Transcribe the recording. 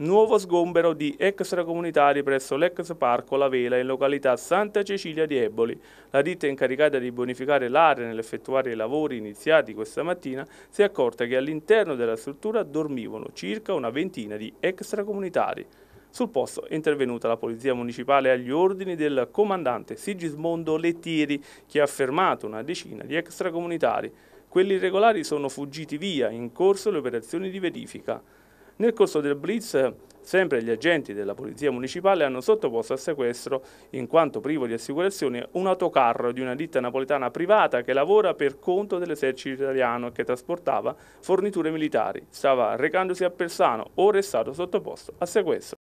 nuovo sgombero di extracomunitari presso l'ex parco La Vela in località Santa Cecilia di Eboli. La ditta incaricata di bonificare l'area nell'effettuare i lavori iniziati questa mattina si è accorta che all'interno della struttura dormivano circa una ventina di extracomunitari. Sul posto è intervenuta la Polizia Municipale agli ordini del comandante Sigismondo Lettieri che ha fermato una decina di extracomunitari. Quelli irregolari sono fuggiti via in corso le operazioni di verifica. Nel corso del blitz Sempre gli agenti della Polizia Municipale hanno sottoposto a sequestro, in quanto privo di assicurazioni, un autocarro di una ditta napoletana privata che lavora per conto dell'esercito italiano e che trasportava forniture militari. Stava recandosi a Persano, ora è stato sottoposto a sequestro.